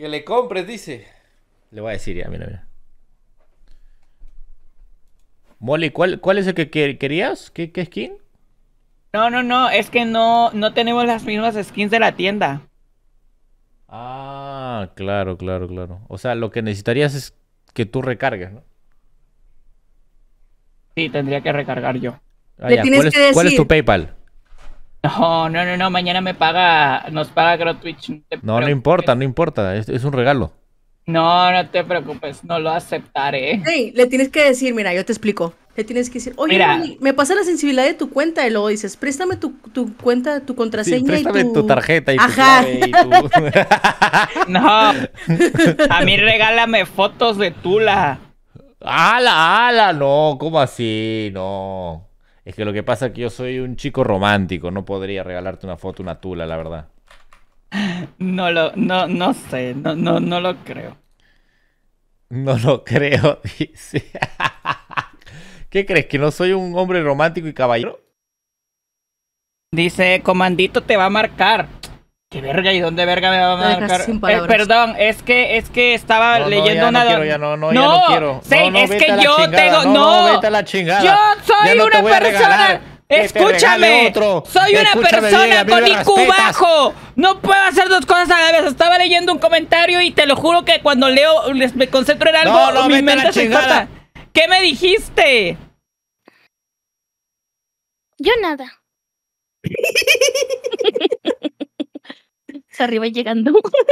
Que le compres, dice. Le voy a decir ya, mira, mira. Molly, ¿cuál, cuál es el que querías? ¿Qué, skin? No, no, no, es que no, no tenemos las mismas skins de la tienda. Ah, claro, claro, claro. O sea, lo que necesitarías es que tú recargues, ¿no? Sí, tendría que recargar yo. Ah, ¿Cuál es tu PayPal? No, no, no, no, mañana me paga, nos paga creo Twitch. No, no, importa, no importa, es, un regalo. No, no te preocupes, no lo aceptaré. le tienes que decir, mira, yo te explico. Le tienes que decir, oye, me pasa la sensibilidad de tu cuenta y luego dices, préstame tu, cuenta, tu contraseña. préstame tu... tarjeta y Ajá. no, a mí regálame fotos de Tula. Ala, ala, no, ¿cómo así? No. Es que lo que pasa es que yo soy un chico romántico, no podría regalarte una foto, una tula, la verdad. No lo, no, no sé, no, no, no lo creo. No lo creo, dice. ¿Qué crees? ¿Que no soy un hombre romántico y caballero? Dice, comandito te va a marcar. ¿Qué verga? ¿Y dónde verga me va a marcar? Eh, perdón, es que, es que estaba no, no, leyendo una. No, ya no, no, no, ya no quiero. es que yo tengo. No, vete a la chingada. Yo soy una persona. Escúchame, soy una persona con IQ bajo. No puedo hacer dos cosas a la vez. Estaba leyendo un comentario y te lo juro que cuando leo, me concentro en algo, no, mi mente se corta. ¿Qué me dijiste? Yo nada. arriba llegando.